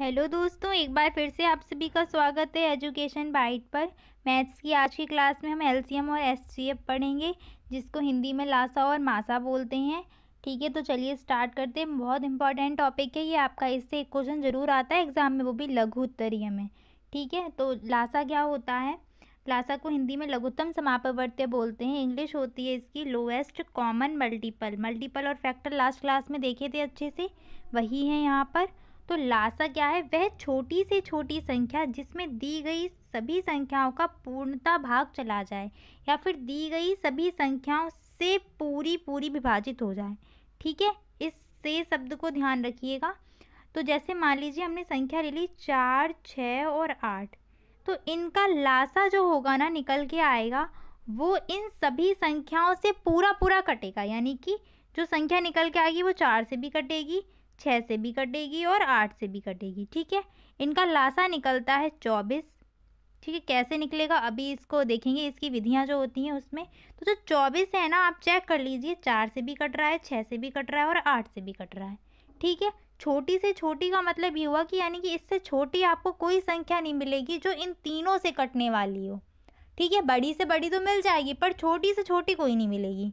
hello दोस्तों एक बार फिर से आप सभी का स्वागत है एजुकेशन बाइट पर मैथ्स की आज की क्लास में हम एलसीएम और एससीएफ पढ़ेंगे जिसको हिंदी में लासा और मासा बोलते हैं ठीक है तो चलिए स्टार्ट करते हैं बहुत इंपॉर्टेंट टॉपिक है ये आपका इससे एक क्वेश्चन ज़रूर आता है एग्ज़ाम में वो भी लघु उत्तरीय में ठीक है तो लासा क्या होता है लासा को हिंदी में लघुत्तम समापवर्त्य बोलते हैं इंग्लिश होती है इसकी लोएस्ट कॉमन मल्टीपल मल्टीपल और फैक्टर लास्ट क्लास में देखे थे अच्छे से वही है यहाँ पर तो लासा क्या है वह छोटी से छोटी संख्या जिसमें दी गई सभी संख्याओं का पूर्णता भाग चला जाए या फिर दी गई सभी संख्याओं से पूरी पूरी विभाजित हो जाए ठीक है इस से शब्द को ध्यान रखिएगा तो जैसे मान लीजिए हमने संख्या ले ली चार छः और आठ तो इनका लासा जो होगा ना निकल के आएगा वो इन सभी संख्याओं से पूरा पूरा कटेगा यानी कि जो संख्या निकल के आएगी वो चार से भी कटेगी छः से भी कटेगी और आठ से भी कटेगी ठीक है इनका लासा निकलता है चौबीस ठीक है कैसे निकलेगा अभी इसको देखेंगे इसकी विधियाँ जो होती हैं उसमें तो जो चौबीस है ना आप चेक कर लीजिए चार से भी कट रहा है छः से भी कट रहा है और आठ से भी कट रहा है ठीक है छोटी से छोटी का मतलब ये हुआ कि यानी कि इससे छोटी आपको कोई संख्या नहीं मिलेगी जो इन तीनों से कटने वाली हो ठीक है बड़ी से बड़ी तो मिल जाएगी पर छोटी से छोटी कोई नहीं मिलेगी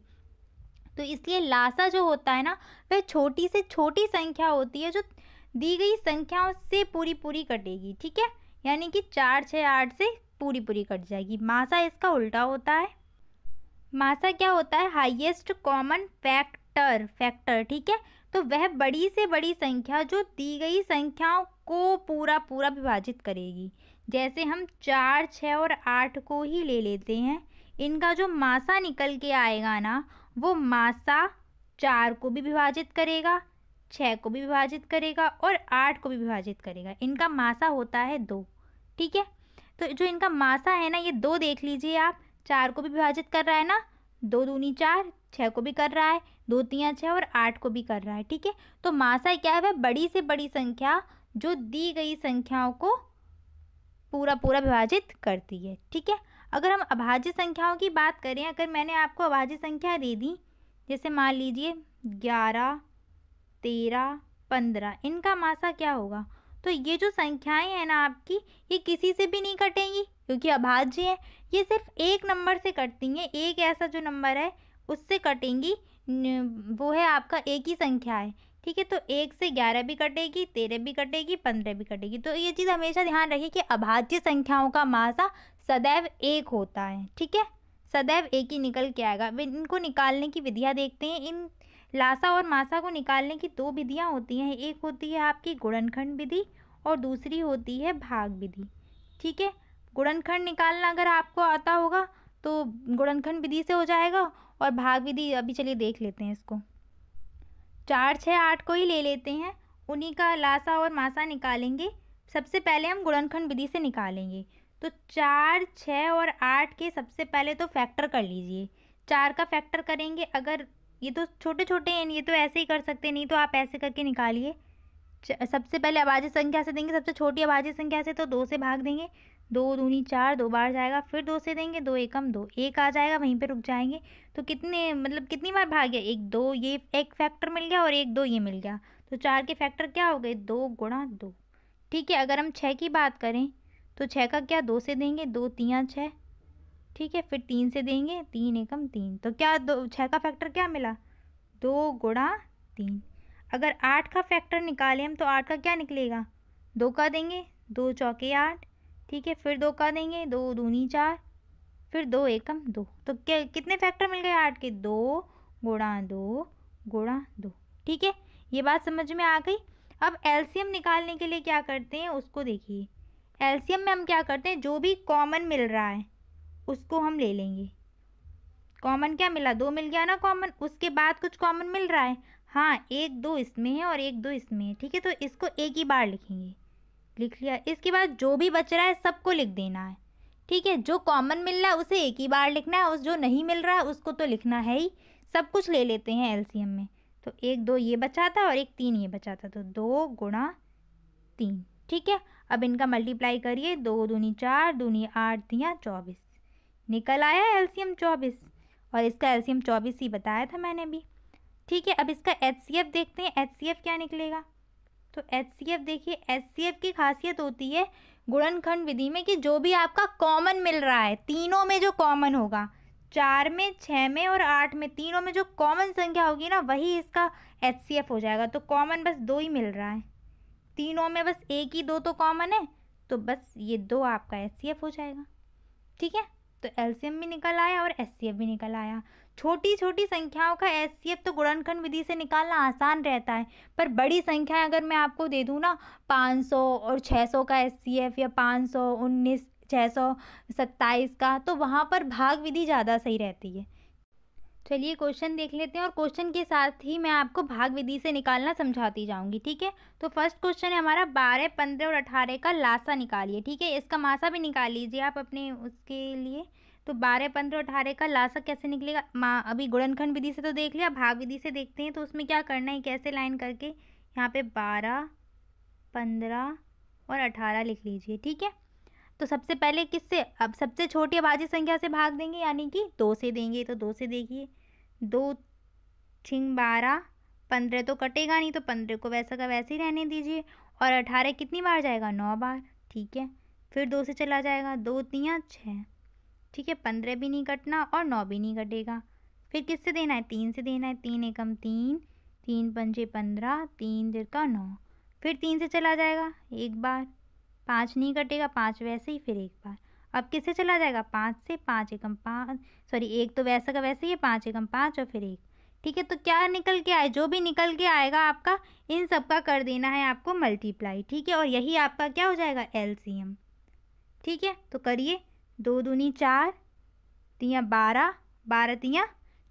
तो इसलिए लासा जो होता है ना वह छोटी से छोटी संख्या होती है जो दी गई संख्याओं से पूरी पूरी कटेगी ठीक है यानी कि चार छः आठ से पूरी पूरी कट जाएगी मासा इसका उल्टा होता है मासा क्या होता है हाईएस्ट कॉमन फैक्टर फैक्टर ठीक है तो वह बड़ी से बड़ी संख्या जो दी गई संख्याओं को पूरा पूरा विभाजित करेगी जैसे हम चार छः और आठ को ही ले लेते हैं इनका जो मासा निकल के आएगा ना वो मासा चार को भी विभाजित करेगा छः को भी विभाजित करेगा और आठ को भी विभाजित करेगा इनका मासा होता है दो ठीक है तो जो इनका मासा है ना ये दो देख लीजिए आप चार को भी विभाजित कर रहा है ना दो दूनी चार छः को भी कर रहा है दो तिया छः और आठ को भी कर रहा है ठीक है तो मासा क्या है वह बड़ी से बड़ी संख्या जो दी गई संख्याओं को पूरा पूरा विभाजित करती है ठीक है अगर हम अभाज्य संख्याओं की बात करें अगर मैंने आपको अभाज्य संख्या दे दी जैसे मान लीजिए ग्यारह तेरह पंद्रह इनका मासा क्या होगा तो ये जो संख्याएं हैं ना आपकी ये किसी से भी नहीं कटेंगी क्योंकि अभाज्य है ये सिर्फ एक नंबर से कटती हैं एक ऐसा जो नंबर है उससे कटेंगी वो है आपका एक ही संख्या है ठीक है तो एक से ग्यारह भी कटेगी तेरह भी कटेगी पंद्रह भी कटेगी तो ये चीज़ हमेशा ध्यान रखिए कि अभाज्य संख्याओं का मासा सदैव एक होता है ठीक है सदैव एक ही निकल के आएगा इनको निकालने की विधियाँ देखते हैं इन लासा और मासा को निकालने की दो विधियाँ होती हैं एक होती है आपकी गुणनखंड विधि और दूसरी होती है भाग विधि ठीक है गुणनखंड निकालना अगर आपको आता होगा तो गुणनखंड विधि से हो जाएगा और भाग विधि अभी चलिए देख लेते हैं इसको चार छः आठ को ही ले लेते हैं उन्हीं का लासा और मासा निकालेंगे सबसे पहले हम गुणनखंड विधि से निकालेंगे तो चार छः और आठ के सबसे पहले तो फैक्टर कर लीजिए चार का फैक्टर करेंगे अगर ये तो छोटे छोटे हैं ये तो ऐसे ही कर सकते नहीं तो आप ऐसे करके निकालिए सबसे पहले आवाजी संख्या से देंगे सबसे छोटी आवाजी संख्या से तो दो से भाग देंगे दो दूनी चार दो बार जाएगा फिर दो से देंगे दो एकम दो एक आ जाएगा वहीं पे रुक जाएंगे तो कितने मतलब कितनी बार भाग गया एक दो ये एक फैक्टर मिल गया और एक दो ये मिल गया तो चार के फैक्टर क्या हो गए दो गुणा दो ठीक है अगर हम छः की बात करें तो छः का क्या दो से देंगे दो तियाँ छः ठीक है फिर तीन से देंगे तीन एकम तीन तो क्या दो छः का फैक्टर क्या मिला दो गुणा तीन अगर आठ का फैक्टर निकालें हम तो आठ का क्या निकलेगा दो का देंगे दो चौके आठ ठीक है फिर दो का देंगे दो दूनी चार फिर दो एकम दो तो क्या कितने फैक्टर मिल गए आठ के दो गुणा दो गुणा दो ठीक है ये बात समझ में आ गई अब एलसीएम निकालने के लिए क्या करते हैं उसको देखिए एल्शियम में हम क्या करते हैं जो भी कॉमन मिल रहा है उसको हम ले लेंगे कॉमन क्या मिला दो मिल गया ना कॉमन उसके बाद कुछ कॉमन मिल रहा है हाँ एक दो इसमें है और एक दो इसमें है ठीक है तो इसको एक ही बार लिखेंगे लिख लिया इसके बाद जो भी बच रहा है सबको लिख देना है ठीक है जो कॉमन मिल रहा है उसे एक ही बार लिखना है और जो नहीं मिल रहा है उसको तो लिखना है ही सब कुछ ले लेते हैं एलसीएम में तो एक दो ये बचा था और एक तीन ये बचा था तो दो गुणा तीन ठीक है अब इनका मल्टीप्लाई करिए दो दूनी चार दूनी आठ दिया चौबीस निकल आया एलसीएम चौबीस और इसका एलसीएम चौबीस ही बताया था मैंने भी ठीक है अब इसका एफ देखते हैं एफ़ क्या निकलेगा तो एफ देखिए एफ़ की खासियत होती है गुणनखंड विधि में कि जो भी आपका कॉमन मिल रहा है तीनों में जो कॉमन होगा चार में छः में और आठ में तीनों में जो कॉमन संख्या होगी ना वही इसका एच हो जाएगा तो कॉमन बस दो ही मिल रहा है तीनों में बस एक ही दो तो कॉमन है तो बस ये दो आपका एफ हो जाएगा ठीक है तो एलसीएम भी निकल आया और एस भी निकल आया छोटी छोटी संख्याओं का एस तो गुणनखंड विधि से निकालना आसान रहता है पर बड़ी संख्या अगर मैं आपको दे दूँ ना 500 और 600 का एस या सौ सौ सत्ताईस का तो वहाँ पर भाग विधि ज़्यादा सही रहती है चलिए क्वेश्चन देख लेते हैं और क्वेश्चन के साथ ही मैं आपको भाग विधि से निकालना समझाती जाऊंगी ठीक है तो फर्स्ट क्वेश्चन है हमारा बारह पंद्रह और अठारह का लासा निकालिए ठीक है इसका मासा भी निकाल लीजिए आप अपने उसके लिए तो बारह पंद्रह अठारह का लासा कैसे निकलेगा माँ अभी गुड़नखंड विधि से तो देख लिया भाग विधि से देखते हैं तो उसमें क्या करना है कैसे लाइन करके यहाँ पर बारह पंद्रह और अठारह लिख लीजिए ठीक है तो सबसे पहले किससे अब सबसे छोटी अभाज्य संख्या से भाग देंगे यानी कि दो से देंगे तो दो से देखिए दो छिंग बारह पंद्रह तो कटेगा नहीं तो पंद्रह को वैसा का वैसे ही रहने दीजिए और अठारह कितनी बार जाएगा नौ बार ठीक है फिर दो से चला जाएगा दो तियाँ छः ठीक है पंद्रह भी नहीं कटना और नौ भी नहीं कटेगा फिर किससे देना है तीन से देना है तीन एकम तीन तीन पंजे पंद्रह तीन का नौ फिर तीन से चला जाएगा एक बार पाँच नहीं कटेगा पाँच वैसे ही फिर एक बार अब किससे चला जाएगा पाँच से पाँच एकम पाँच सॉरी एक तो वैसा का वैसे ही पाँच एकम पाँच और फिर एक ठीक है तो क्या निकल के आए जो भी निकल के आएगा आपका इन सब का कर देना है आपको मल्टीप्लाई ठीक है और यही आपका क्या हो जाएगा एम ठीक है तो करिए दो दूनी चार तिया बारह बारह तिया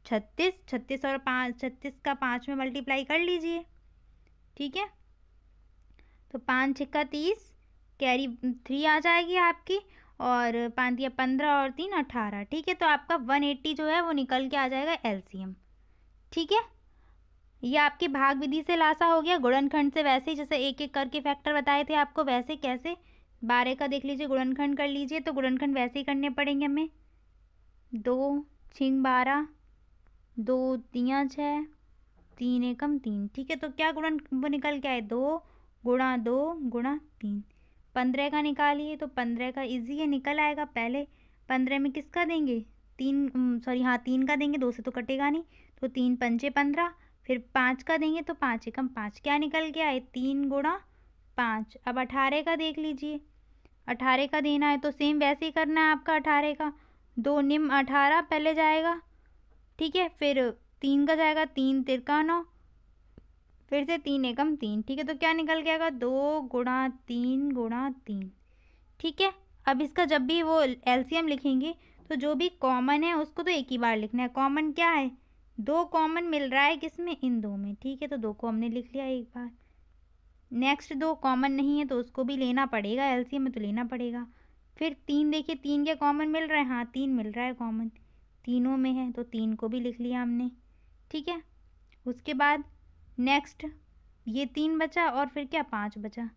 छत्तीस छत्तीस और पाँच छत्तीस का पाँच में मल्टीप्लाई कर लीजिए ठीक है तो पाँच छिक्का तीस कैरी थ्री आ जाएगी आपकी और पाँच या पंद्रह और तीन अठारह ठीक है तो आपका वन एट्टी जो है वो निकल के आ जाएगा एलसीएम ठीक है ये आपकी भाग विधि से लासा हो गया गुणनखंड से वैसे ही जैसे एक एक करके फैक्टर बताए थे आपको वैसे कैसे बारह का देख लीजिए गुणनखंड कर लीजिए तो गुणनखंड वैसे ही करने पड़ेंगे हमें दो छिंग बारह दो तियाँ छः तीन एकम तीन ठीक है तो क्या गुणन वो निकल के आए दो गुणा दो गुणा तीन पंद्रह का निकालिए तो पंद्रह का इजी है निकल आएगा पहले पंद्रह में किसका देंगे तीन सॉरी हाँ तीन का देंगे दो से तो कटेगा नहीं तो तीन पंचे पंद्रह फिर पाँच का देंगे तो पाँच एकम पाँच क्या निकल गया है तीन गुणा पाँच अब अठारह का देख लीजिए अठारह का देना है तो सेम वैसे ही करना है आपका अठारह का दो निम अठारह पहले जाएगा ठीक है फिर तीन का जाएगा तीन तिरका नौ फिर से तीन एकम तीन ठीक है तो क्या निकल के आएगा दो गुणा तीन गुणा तीन ठीक है अब इसका जब भी वो एलसीएम लिखेंगे तो जो भी कॉमन है उसको तो एक ही बार लिखना है कॉमन क्या है दो कॉमन मिल रहा है किस में इन दो में ठीक है तो दो को हमने लिख लिया एक बार नेक्स्ट दो कॉमन नहीं है तो उसको भी लेना पड़ेगा एल में तो लेना पड़ेगा फिर तीन देखिए तीन के कॉमन मिल रहा है हाँ तीन मिल रहा है कॉमन तीनों में है तो तीन को भी लिख लिया हमने ठीक है उसके बाद नेक्स्ट ये तीन बचा और फिर क्या पाँच बचा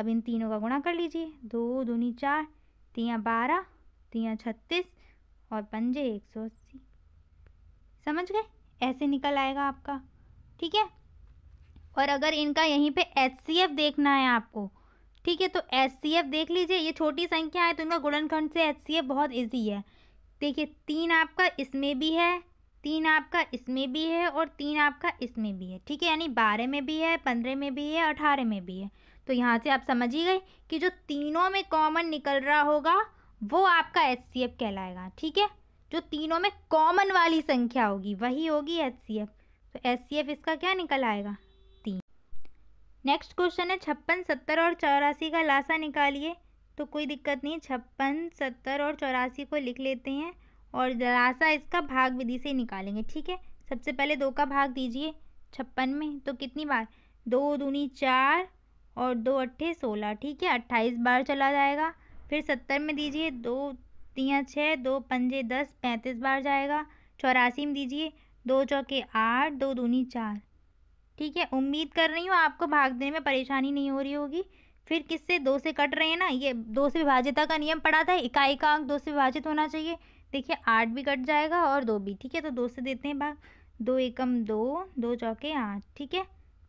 अब इन तीनों का गुणा कर लीजिए दो दूनी चार तियाँ बारह तियाँ छत्तीस और पंजे एक सौ अस्सी समझ गए ऐसे निकल आएगा आपका ठीक है और अगर इनका यहीं पे एच देखना है आपको ठीक है तो एच देख लीजिए ये छोटी संख्या है तो इनका गुणनखंड से एच बहुत ईजी है देखिए तीन आपका इसमें भी है तीन आपका इसमें भी है और तीन आपका इसमें भी है ठीक है यानी बारह में भी है पंद्रह में भी है अठारह में भी है तो यहाँ से आप समझिए गए कि जो तीनों में कॉमन निकल रहा होगा वो आपका एच कहलाएगा ठीक है जो तीनों में कॉमन वाली संख्या होगी वही होगी एच तो एच इसका क्या निकल आएगा तीन नेक्स्ट क्वेश्चन है छप्पन सत्तर और चौरासी का लासा निकालिए तो कोई दिक्कत नहीं छप्पन सत्तर और चौरासी को लिख लेते हैं और जरासा इसका भाग विधि से निकालेंगे ठीक है सबसे पहले दो का भाग दीजिए छप्पन में तो कितनी बार दो दूनी चार और दो अट्ठे सोलह ठीक है अट्ठाईस बार चला जाएगा फिर सत्तर में दीजिए दो तियाँ छः दो पंजे दस पैंतीस बार जाएगा चौरासी में दीजिए दो चौके आठ दो दूनी चार ठीक है उम्मीद कर रही हूँ आपको भाग देने में परेशानी नहीं हो रही होगी फिर किससे दो से कट रहे हैं ना ये दो से विभाजिता का नियम पड़ा था इकाई का अंक दो से विभाजित होना चाहिए देखिए आठ भी कट जाएगा और दो भी ठीक है तो दो से देते हैं भाग दो एकम दो दो चौके आठ ठीक है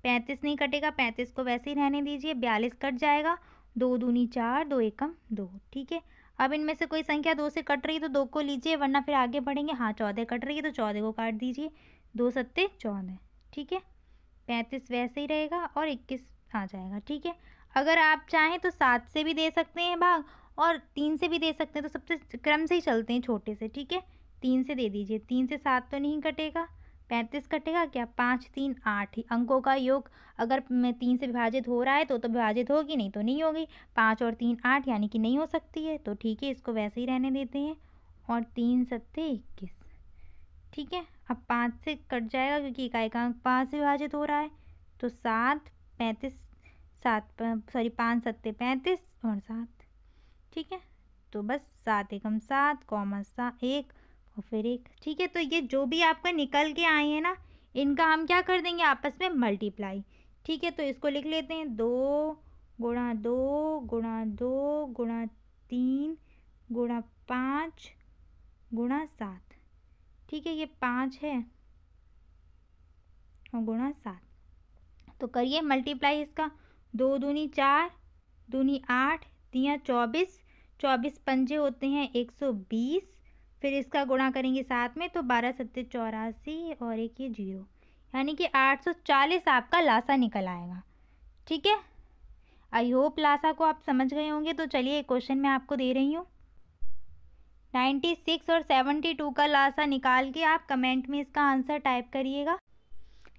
पैंतीस नहीं कटेगा पैंतीस को वैसे ही रहने दीजिए बयालीस कट जाएगा दो दूनी चार दो एकम दो ठीक है अब इनमें से कोई संख्या दो से कट रही है तो दो को लीजिए वरना फिर आगे बढ़ेंगे हाँ चौदह कट रही है तो चौदह को काट दीजिए दो सत्ते चौदह ठीक है पैंतीस वैसे ही रहेगा और इक्कीस आ जाएगा ठीक है अगर आप चाहें तो सात से भी दे सकते हैं भाग और तीन से भी दे सकते हैं तो सबसे क्रम से ही चलते हैं छोटे से ठीक है तीन से दे दीजिए तीन से सात तो नहीं कटेगा पैंतीस कटेगा क्या पाँच तीन आठ अंकों का योग अगर मैं तीन से विभाजित हो रहा है तो तो विभाजित होगी नहीं तो नहीं होगी पाँच और तीन आठ यानी कि नहीं हो सकती है तो ठीक है इसको वैसे ही रहने देते हैं और तीन सत्ते इक्कीस ठीक है अब पाँच से कट जाएगा क्योंकि इकाई का अंक पाँच से विभाजित हो रहा है तो सात पैंतीस सात सॉरी पाँच सत्ते पैंतीस और सात ठीक है तो बस सात एकम सात कॉमा सा एक और फिर एक ठीक है तो ये जो भी आपका निकल के आए हैं ना इनका हम क्या कर देंगे आपस में मल्टीप्लाई ठीक है तो इसको लिख लेते हैं दो गुणा दो गुणा दो गुणा तीन गुणा पाँच गुणा सात ठीक है ये पाँच है और गुणा सात तो करिए मल्टीप्लाई इसका दो दूनी चार दूनी आठ दिया चौबीस चौबीस पंजे होते हैं एक सौ बीस फिर इसका गुणा करेंगे साथ में तो बारह सत्तर चौरासी और एक ये जीरो यानी कि आठ सौ चालीस आपका लासा निकल आएगा ठीक है आई होप लासा को आप समझ गए होंगे तो चलिए क्वेश्चन मैं आपको दे रही हूँ नाइन्टी सिक्स और सेवेंटी टू का लासा निकाल के आप कमेंट में इसका आंसर टाइप करिएगा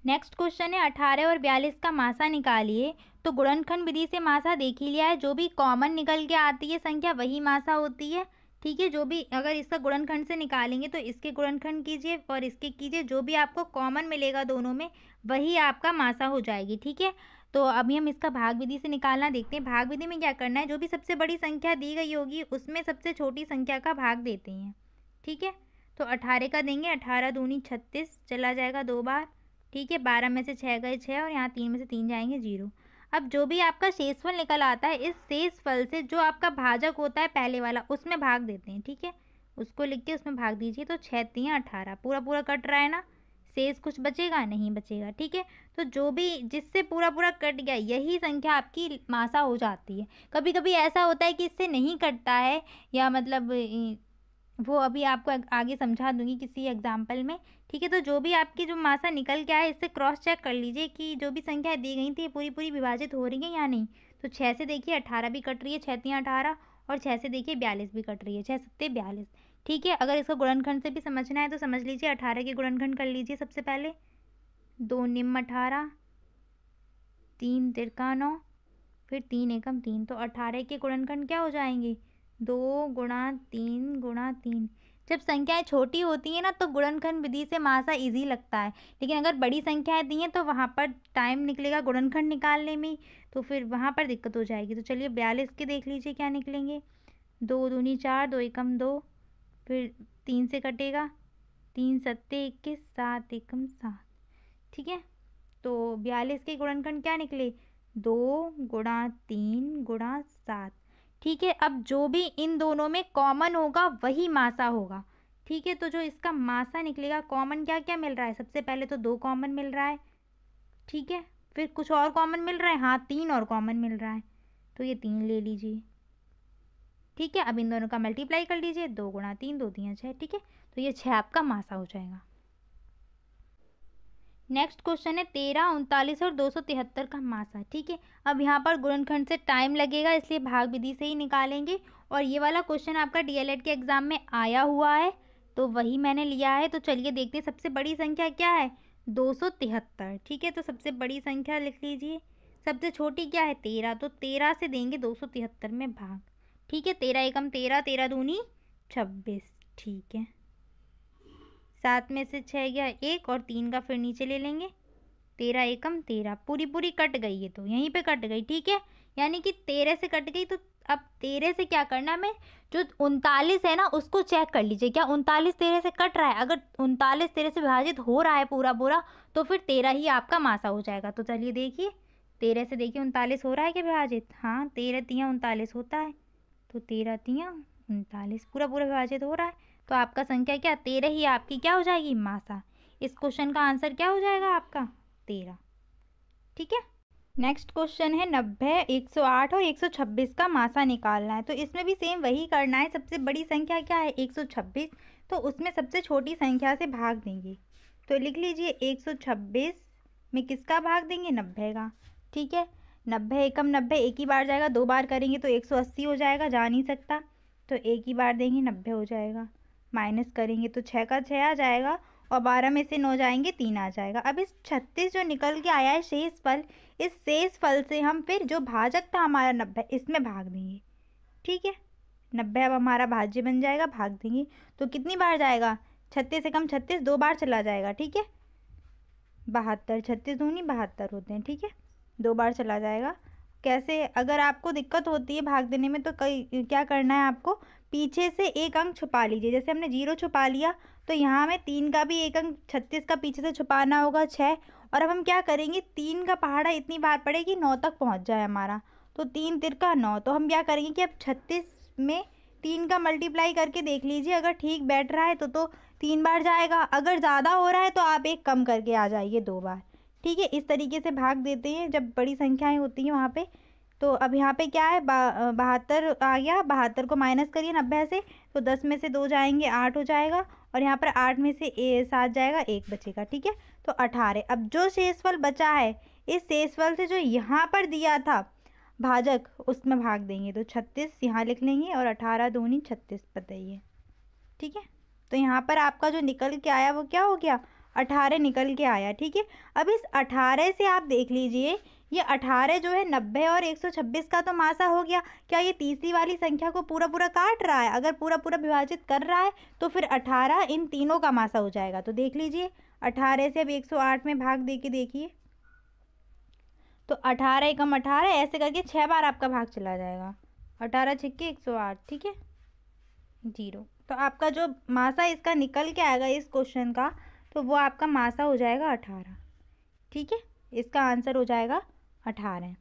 नेक्स्ट क्वेश्चन है अठारह और बयालीस का मासा निकालिए तो गुणनखंड विधि से मासा देख ही लिया है जो भी कॉमन निकल के आती है संख्या वही मासा होती है ठीक है जो भी अगर इसका गुणनखंड से निकालेंगे तो इसके गुणनखंड कीजिए और इसके कीजिए जो भी आपको कॉमन मिलेगा दोनों में वही आपका मासा हो जाएगी ठीक है तो अभी हम इसका भाग विधि से निकालना देखते हैं भाग विधि में क्या करना है जो भी सबसे बड़ी संख्या दी गई होगी उसमें सबसे छोटी संख्या का भाग देते हैं ठीक है तो अठारह का देंगे अठारह दूनी छत्तीस चला जाएगा दो बार ठीक है बारह में से छः गए छः और यहाँ तीन में से तीन जाएंगे जीरो अब जो भी आपका शेषफल निकल आता है इस शेषफल से जो आपका भाजक होता है पहले वाला उसमें भाग देते हैं ठीक है उसको लिख के उसमें भाग दीजिए तो छः तीन अठारह पूरा पूरा कट रहा है ना शेष कुछ बचेगा नहीं बचेगा ठीक है तो जो भी जिससे पूरा पूरा कट गया यही संख्या आपकी मासा हो जाती है कभी कभी ऐसा होता है कि इससे नहीं कटता है या मतलब वो अभी आपको आगे समझा दूंगी किसी एग्जाम्पल में ठीक है तो जो भी आपकी जो मासा निकल के आए इससे क्रॉस चेक कर लीजिए कि जो भी संख्याएं दी गई थी ये पूरी पूरी विभाजित हो रही है या नहीं तो छः से देखिए अठारह भी कट रही है छतियाँ अठारह और छः से देखिए बयालीस भी कट रही है छः सत्ते बयालीस ठीक है अगर इसको गुणनखंड से भी समझना है तो समझ लीजिए अठारह के गुणनखंड कर लीजिए सबसे पहले दो निम्न अठारह तीन तिरका नौ फिर तीन एकम तीन तो अठारह के गुणनखंड क्या हो जाएंगे दो गुणा तीन गुणा तीन जब संख्याएं छोटी होती हैं ना तो गुणनखंड विधि से मासा इजी लगता है लेकिन अगर बड़ी संख्याएं दी हैं तो वहाँ पर टाइम निकलेगा गुणनखंड निकालने में तो फिर वहाँ पर दिक्कत हो जाएगी तो चलिए बयालीस के देख लीजिए क्या निकलेंगे दो दूनी चार दो एकम दो फिर तीन से कटेगा तीन सत्ते इक्कीस सात एकम सात ठीक है तो बयालीस के गुणनखंड क्या निकले दो गुणा तीन गुणा सात ठीक है अब जो भी इन दोनों में कॉमन होगा वही मासा होगा ठीक है तो जो इसका मासा निकलेगा कॉमन क्या क्या मिल रहा है सबसे पहले तो दो कॉमन मिल रहा है ठीक है फिर कुछ और कॉमन मिल रहा है हाँ तीन और कॉमन मिल रहा है तो ये तीन ले लीजिए ठीक है अब इन दोनों का मल्टीप्लाई कर लीजिए दो गुणा तीन दो दिया छः ठीक है तो ये छः आपका मासा हो जाएगा नेक्स्ट क्वेश्चन है तेरह उनतालीस और दो सौ तिहत्तर का मासा ठीक है अब यहाँ पर गुणनखंड से टाइम लगेगा इसलिए भाग विधि से ही निकालेंगे और ये वाला क्वेश्चन आपका डीएलएड के एग्ज़ाम में आया हुआ है तो वही मैंने लिया है तो चलिए देखते हैं सबसे बड़ी संख्या क्या है दो सौ तिहत्तर ठीक है तो सबसे बड़ी संख्या लिख लीजिए सबसे छोटी क्या है तेरह तो तेरह से देंगे दो सौ तिहत्तर में भाग ठीक है तेरह एकम तेरह तेरह दूनी छब्बीस ठीक है सात में से छः गया एक और तीन का फिर नीचे ले लेंगे तेरह एकम तेरह पूरी पूरी कट गई है तो यहीं पे कट गई ठीक है यानी कि तेरह से कट गई तो अब तेरह से क्या करना हमें जो उनतालीस है ना उसको चेक कर लीजिए क्या उनतालीस तेरह से कट रहा है अगर उनतालीस तेरह से विभाजित हो रहा है पूरा पूरा तो फिर तेरह ही आपका मासा हो जाएगा तो चलिए देखिए तेरह से देखिए उनतालीस हो रहा है क्या विभाजित हाँ तेरह तियाँ उनतालीस होता है तो तेरह तियाँ उनतालीस पूरा पूरा विभाजित हो रहा है तो आपका संख्या क्या तेरह ही आपकी क्या हो जाएगी मासा इस क्वेश्चन का आंसर क्या हो जाएगा आपका तेरह ठीक है नेक्स्ट क्वेश्चन है नब्बे एक सौ आठ और एक सौ छब्बीस का मासा निकालना है तो इसमें भी सेम वही करना है सबसे बड़ी संख्या क्या है एक सौ छब्बीस तो उसमें सबसे छोटी संख्या से भाग देंगे तो लिख लीजिए एक सौ छब्बीस में किसका भाग देंगे नब्बे का ठीक है नब्बे एकम नब्बे एक ही बार जाएगा दो बार करेंगे तो एक सौ अस्सी हो जाएगा जा नहीं सकता तो एक ही बार देंगे नब्बे हो जाएगा माइनस करेंगे तो छः का छः आ जाएगा और बारह में से नौ जाएंगे तीन आ जाएगा अब इस छत्तीस जो निकल के आया है शेष फल इस शेष फल से हम फिर जो भाजक था हमारा नब्बे इसमें भाग देंगे ठीक है नब्बे अब हमारा भाज्य बन जाएगा भाग देंगे तो कितनी बार जाएगा छत्तीस से कम छत्तीस दो बार चला जाएगा ठीक है बहत्तर छत्तीस दूनी बहत्तर होते हैं ठीक है दो बार चला जाएगा कैसे अगर आपको दिक्कत होती है भाग देने में तो कई क्या करना है आपको पीछे से एक अंक छुपा लीजिए जैसे हमने जीरो छुपा लिया तो यहाँ में तीन का भी एक अंक छत्तीस का पीछे से छुपाना होगा छः और अब हम क्या करेंगे तीन का पहाड़ा इतनी बार पड़े कि नौ तक पहुँच जाए हमारा तो तीन तिर का नौ तो हम क्या करेंगे कि अब छत्तीस में तीन का मल्टीप्लाई करके देख लीजिए अगर ठीक बैठ रहा है तो तो तीन बार जाएगा अगर ज़्यादा हो रहा है तो आप एक कम करके आ जाइए दो बार ठीक है इस तरीके से भाग देते हैं जब बड़ी संख्याएं होती हैं वहाँ पे तो अब यहाँ पे क्या है बहत्तर आ गया बहत्तर को माइनस करिए नब्बे से तो दस में से दो जाएंगे आठ हो जाएगा और यहाँ पर आठ में से सात जाएगा एक बचेगा ठीक है तो अठारह अब जो शेषफल बचा है इस शेषफल से जो यहाँ पर दिया था भाजक उसमें भाग देंगे तो छत्तीस यहाँ लिख लेंगे और अठारह दूनी छत्तीस बताइए ठीक है तो यहाँ पर आपका जो निकल के आया वो क्या हो गया अठारह निकल के आया ठीक है अब इस अठारह से आप देख लीजिए ये अठारह जो है नब्बे और एक सौ छब्बीस का तो मासा हो गया क्या ये तीसरी वाली संख्या को पूरा पूरा काट रहा है अगर पूरा पूरा विभाजित कर रहा है तो फिर अठारह इन तीनों का मासा हो जाएगा तो देख लीजिए अठारह से अब एक सौ आठ में भाग दे के देखिए तो अठारह एकम अठारह ऐसे करके छः बार आपका भाग चला जाएगा अठारह छिक्के एक सौ आठ ठीक है जीरो तो आपका जो मासा इसका निकल के आएगा इस क्वेश्चन का तो वो आपका मासा हो जाएगा अठारह ठीक है इसका आंसर हो जाएगा अठारह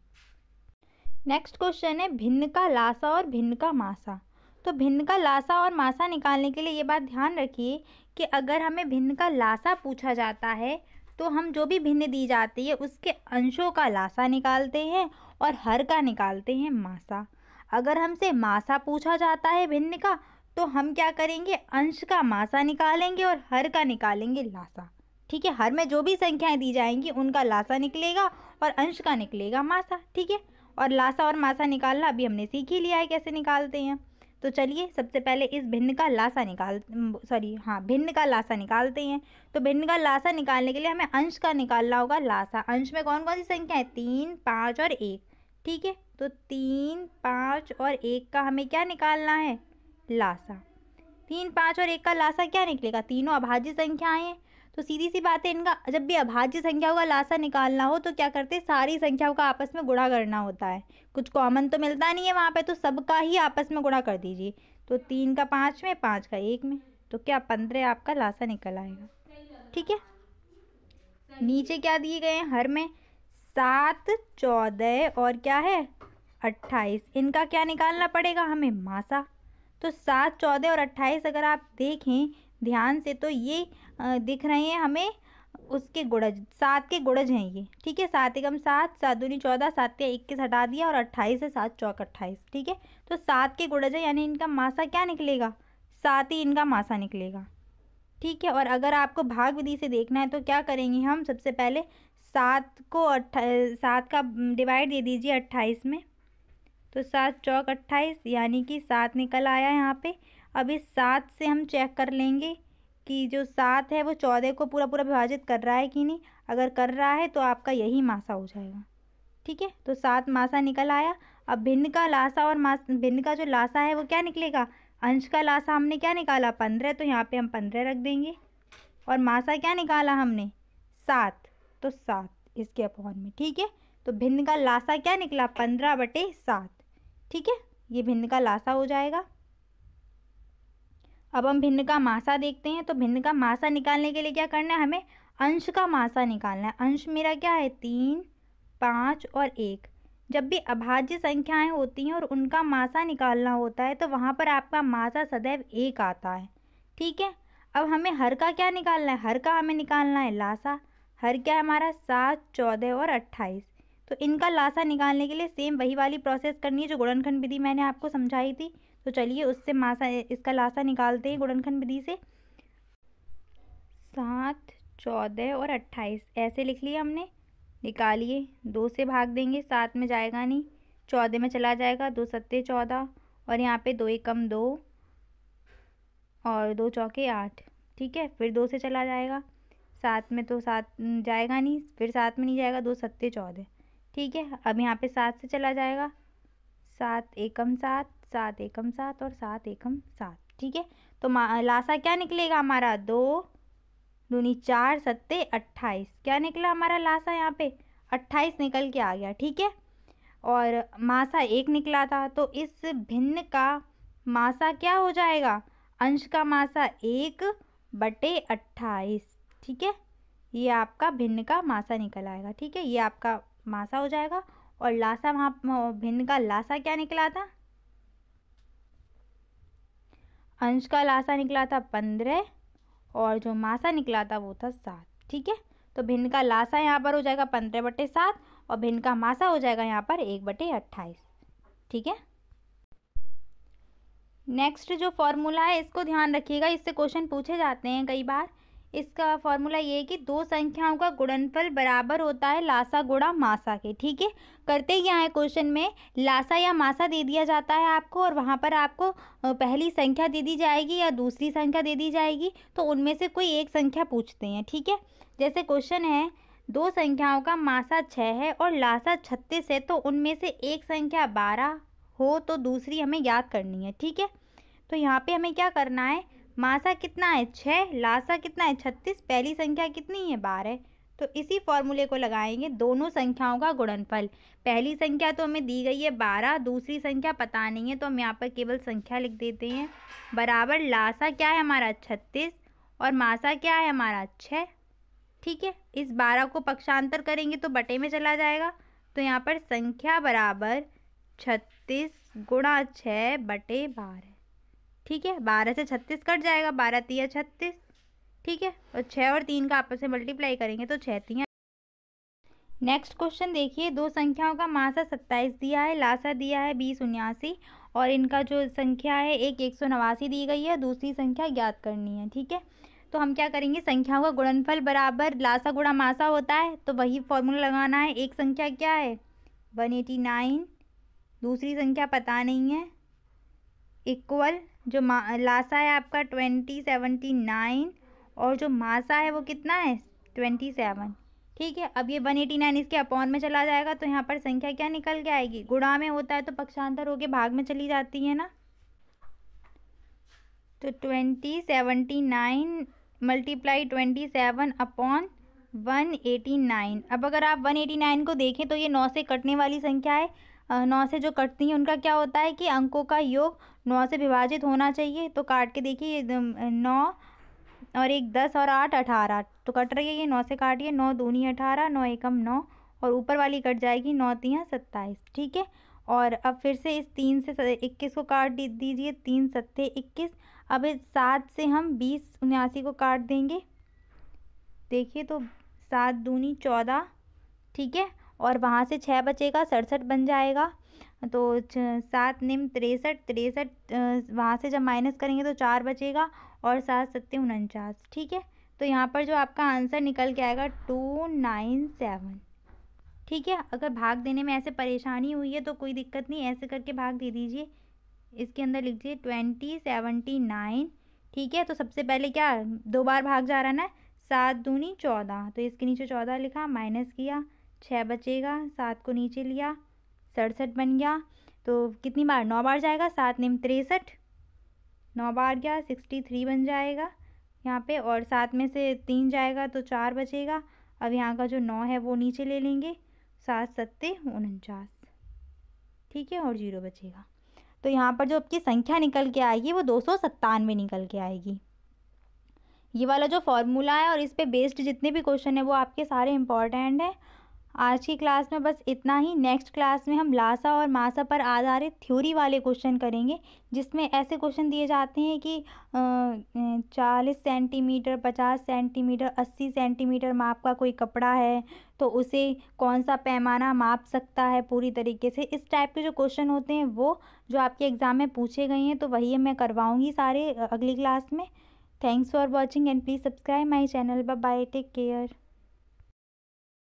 नेक्स्ट क्वेश्चन है भिन्न का लासा और भिन्न का मासा तो भिन्न का लासा और मासा निकालने के लिए ये बात ध्यान रखिए कि अगर हमें भिन्न का लासा पूछा जाता है तो हम जो भी भिन्न दी जाती है उसके अंशों का लासा निकालते हैं और हर का निकालते हैं मासा अगर हमसे मासा पूछा जाता है भिन्न का तो हम क्या करेंगे अंश का मासा निकालेंगे और हर का निकालेंगे लासा ठीक है हर में जो भी संख्याएं दी जाएंगी उनका लासा निकलेगा और अंश का निकलेगा मासा ठीक है और लासा और मासा निकालना अभी हमने सीख ही लिया है कैसे निकालते हैं तो चलिए सबसे पहले इस भिन्न का लासा निकाल सॉरी हाँ भिन्न का लासा निकालते हैं तो भिन्न का लासा निकालने के लिए हमें अंश का निकालना होगा लासा अंश में कौन कौन सी संख्या है तीन पाँच और एक ठीक है तो तीन पाँच और एक का हमें क्या निकालना है लासा तीन पाँच और एक का लासा क्या निकलेगा तीनों अभाज्य संख्याएं हैं तो सीधी सी बात है इनका जब भी अभाज्य संख्याओं का लासा निकालना हो तो क्या करते हैं सारी संख्याओं का आपस में गुणा करना होता है कुछ कॉमन तो मिलता नहीं है वहाँ पे तो सबका ही आपस में गुणा कर दीजिए तो तीन का पाँच में पाँच का एक में तो क्या पंद्रह आपका लासा निकल आएगा ठीक है नीचे क्या दिए गए हैं हर में सात चौदह और क्या है अट्ठाईस इनका क्या निकालना पड़ेगा हमें मासा तो सात चौदह और अट्ठाईस अगर आप देखें ध्यान से तो ये दिख रहे हैं हमें उसके गुड़ज सात के गुड़ज हैं ये ठीक है सात एकम सात सात दूनी चौदह सात या इक्कीस हटा दिया और अट्ठाईस है सात चौक अट्ठाईस ठीक है तो सात के गुड़ज है यानी इनका मासा क्या निकलेगा सात ही इनका मासा निकलेगा ठीक है और अगर आपको भाग विधि से देखना है तो क्या करेंगे हम सबसे पहले सात को अट्ठा सात का डिवाइड दे दीजिए अट्ठाईस में तो सात चौक अट्ठाईस यानी कि सात निकल आया यहाँ पे अब इस सात से हम चेक कर लेंगे कि जो सात है वो चौदह को पूरा पूरा विभाजित कर रहा है कि नहीं अगर कर रहा है तो आपका यही मासा हो जाएगा ठीक है तो सात मासा निकल आया अब भिन्न का लासा और मास भिन्न का जो लासा है वो क्या निकलेगा अंश का लासा हमने क्या निकाला पंद्रह तो यहाँ पे हम पंद्रह रख देंगे और मासा क्या निकाला हमने सात तो सात इसके अपॉन में ठीक है तो भिन्न का लासा क्या निकला पंद्रह बटे सात ठीक है ये भिन्न का लासा हो जाएगा अब हम भिन्न का मासा देखते हैं तो भिन्न का मासा निकालने के लिए क्या करना है हमें अंश का मासा निकालना है अंश मेरा क्या है तीन पाँच और एक जब भी अभाज्य संख्याएं होती हैं और उनका मासा निकालना होता है तो वहाँ पर आपका मासा सदैव एक आता है ठीक है अब हमें हर का क्या निकालना है हर का हमें निकालना है लासा हर क्या है हमारा सात चौदह और अट्ठाईस तो इनका लाशा निकालने के लिए सेम वही वाली प्रोसेस करनी है जो गुड़नखंड विधि मैंने आपको समझाई थी तो चलिए उससे मासा इसका लाशा निकालते हैं गुड़नखंड विधि से सात चौदह और अट्ठाईस ऐसे लिख लिए हमने निकालिए दो से भाग देंगे सात में जाएगा नहीं चौदह में चला जाएगा दो सत्ते चौदह और यहाँ पे दो एक कम दो और दो चौके आठ ठीक है फिर दो से चला जाएगा सात में तो सात जाएगा नहीं फिर सात में नहीं जाएगा दो सत्ते चौदह ठीक है अब यहाँ पे सात से चला जाएगा सात एकम सात सात एकम सात और सात एकम सात ठीक है तो लासा क्या निकलेगा हमारा दो दूनी चार सत्ते अट्ठाईस क्या निकला हमारा लासा यहाँ पे अट्ठाईस निकल के आ गया ठीक है और मासा एक निकला था तो इस भिन्न का मासा क्या हो जाएगा अंश का मासा एक बटे अट्ठाईस ठीक है ये आपका भिन्न का मासा निकल आएगा ठीक है ये आपका मासा हो जाएगा और लासा वहाँ भिन्न का लासा क्या निकला था अंश का लासा निकला था पंद्रह और जो मासा निकला था वो था सात ठीक है तो भिन्न का लासा यहाँ पर हो जाएगा पंद्रह बटे सात और भिन्न का मासा हो जाएगा यहाँ पर एक बटे अट्ठाईस ठीक है नेक्स्ट जो फॉर्मूला है इसको ध्यान रखिएगा इससे क्वेश्चन पूछे जाते हैं कई बार इसका फॉर्मूला ये है कि दो संख्याओं का गुणनफल बराबर होता है लासा गुणा मासा के ठीक है करते क्या है क्वेश्चन में लासा या मासा दे दिया जाता है आपको और वहाँ पर आपको पहली संख्या दे दी जाएगी या दूसरी संख्या दे दी जाएगी तो उनमें से कोई एक संख्या पूछते हैं ठीक है जैसे क्वेश्चन है दो संख्याओं का मासा छः है और लासा छत्तीस है तो उनमें से एक संख्या बारह हो तो दूसरी हमें याद करनी है ठीक है तो यहाँ पे हमें क्या करना है मासा कितना है छः लासा कितना है छत्तीस पहली संख्या कितनी है बारह तो इसी फॉर्मूले को लगाएंगे दोनों संख्याओं का गुणनफल पहली संख्या तो हमें दी गई है बारह दूसरी संख्या पता नहीं है तो हम यहाँ पर केवल संख्या लिख देते हैं बराबर लासा क्या है हमारा छत्तीस और मासा क्या है हमारा छः ठीक है इस बारह को पक्षांतर करेंगे तो बटे में चला जाएगा तो यहाँ पर संख्या बराबर छत्तीस गुणा छः बटे बारह ठीक है बारह से छत्तीस कट जाएगा बारह तिया छत्तीस ठीक है और छः और तीन का आपस में मल्टीप्लाई करेंगे तो छः तीन नेक्स्ट क्वेश्चन देखिए दो संख्याओं का मासा सत्ताईस दिया है लासा दिया है बीस उन्यासी और इनका जो संख्या है एक एक सौ नवासी दी गई है दूसरी संख्या ज्ञात करनी है ठीक है तो हम क्या करेंगे संख्याओं का गुणनफल बराबर लासा गुणा मासा होता है तो वही फॉर्मूला लगाना है एक संख्या क्या है वन एटी नाइन दूसरी संख्या पता नहीं है इक्वल जो लासा है आपका ट्वेंटी सेवेंटी नाइन और जो मासा है वो कितना है ट्वेंटी सेवन ठीक है अब ये वन एटी नाइन इसके अपॉन में चला जाएगा तो यहाँ पर संख्या क्या निकल के आएगी गुणा में होता है तो पक्षांतर होके भाग में चली जाती है ना तो twenty seventy nine multiply twenty seven upon one eighty nine अब अगर आप वन एटी नाइन को देखें तो ये नौ से कटने वाली संख्या है नौ से जो कटती हैं उनका क्या होता है कि अंकों का योग नौ से विभाजित होना चाहिए तो काट के देखिए नौ और एक दस और आठ अठारह तो कट रही है ये नौ से काटिए नौ दूनी अठारह नौ एकम नौ और ऊपर वाली कट जाएगी नौ तीन सत्ताईस ठीक है और अब फिर से इस तीन से इक्कीस को काट दीजिए तीन सत्ते इक्कीस अब इस सात से हम बीस उन्यासी को काट देंगे देखिए तो सात दूनी चौदह ठीक है और वहाँ से छः बचेगा सड़सठ बन जाएगा तो सात निम तिरसठ तिरसठ वहाँ से जब माइनस करेंगे तो चार बचेगा और सात सत्ते उनचास ठीक है तो यहाँ पर जो आपका आंसर निकल के आएगा टू नाइन सेवन ठीक है अगर भाग देने में ऐसे परेशानी हुई है तो कोई दिक्कत नहीं ऐसे करके भाग दे दीजिए इसके अंदर लिख दीजिए ट्वेंटी सेवेंटी नाइन ठीक है तो सबसे पहले क्या दो बार भाग जा रहा ना सात दूनी चौदह तो इसके नीचे चौदह लिखा माइनस किया छः बचेगा सात को नीचे लिया सड़सठ बन गया तो कितनी बार नौ बार जाएगा सात निम तिरसठ नौ बार गया सिक्सटी थ्री बन जाएगा यहाँ पे और सात में से तीन जाएगा तो चार बचेगा अब यहाँ का जो नौ है वो नीचे ले लेंगे सात सत्ते उनचास ठीक है और जीरो बचेगा तो यहाँ पर जो आपकी संख्या निकल के आएगी वो दो सौ सत्तानवे निकल के आएगी ये वाला जो फॉर्मूला है और इस पे बेस्ड जितने भी क्वेश्चन है वो आपके सारे इम्पॉर्टेंट हैं आज की क्लास में बस इतना ही नेक्स्ट क्लास में हम लासा और मासा पर आधारित थ्योरी वाले क्वेश्चन करेंगे जिसमें ऐसे क्वेश्चन दिए जाते हैं कि चालीस सेंटीमीटर पचास सेंटीमीटर अस्सी सेंटीमीटर माप का कोई कपड़ा है तो उसे कौन सा पैमाना माप सकता है पूरी तरीके से इस टाइप के जो क्वेश्चन होते हैं वो जो आपके एग्ज़ाम में पूछे गए हैं तो वही मैं करवाऊँगी सारे अगली क्लास में thanks for watching and please subscribe my channel bye take care